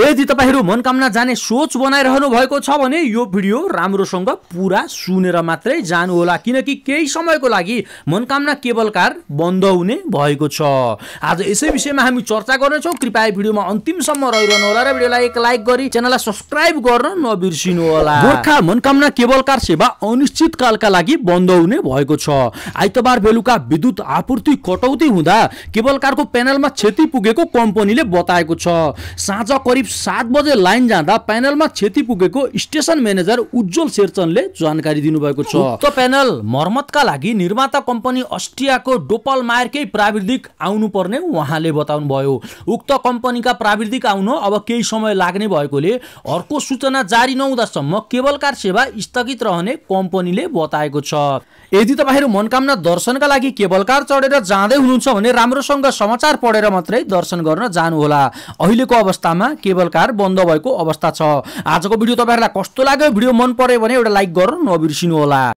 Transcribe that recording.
यदि तपाईँहरू मनकामना जाने सोच बनाइरहनु भएको छ भने यो भिडियो राम्रोसँग पुरा सुनेर मात्रै जानुहोला किनकि केही समयको लागि मनकामना केबलकार बन्द हुने भएको छ आज यसै विषयमा हामी चर्चा गर्नेछौँ कृपया भिडियोमा अन्तिमसम्म रहिरहनु होला र भिडियोलाई एक लाइक गरी च्यानललाई सब्सक्राइब गर्न नबिर्सिनु होला गोर्खा मनकामना केबलकार कार सेवा अनिश्चितकालका लागि बन्द हुने भएको छ आइतबार बेलुका विद्युत आपूर्ति कटौती हुँदा केबलकारको प्यानलमा क्षति पुगेको कम्पनीले बताएको छ साँझ करिब करिब सात बजे लाइन जाँदा प्यानलमा क्षति पुगेको स्टेसन म्यानेजर उज्जवल शेरचनले जानकारी दिनुभएको छ उक्त प्यानल मर्मतका लागि निर्माता कम्पनी अस्ट्रियाको डोपल मायरकै प्राविधिक आउनुपर्ने उहाँले बताउनुभयो उक्त कम्पनीका प्राविधिक आउन अब केही समय लाग्ने भएकोले अर्को सूचना जारी नहुँदासम्म कार सेवा स्थगित रहने कम्पनीले बताएको छ यदि तपाईँहरू मनकामना दर्शनका लागि कार चढेर जाँदै हुनुहुन्छ भने राम्रोसँग समाचार पढेर मात्रै दर्शन गर्न जानुहोला अहिलेको अवस्थामा केबल केबल कार बन्द भएको अवस्था छ आजको भिडियो तपाईँहरूलाई कस्तो लाग्यो भिडियो मन पऱ्यो भने एउटा लाइक गर नबिर्सिनु होला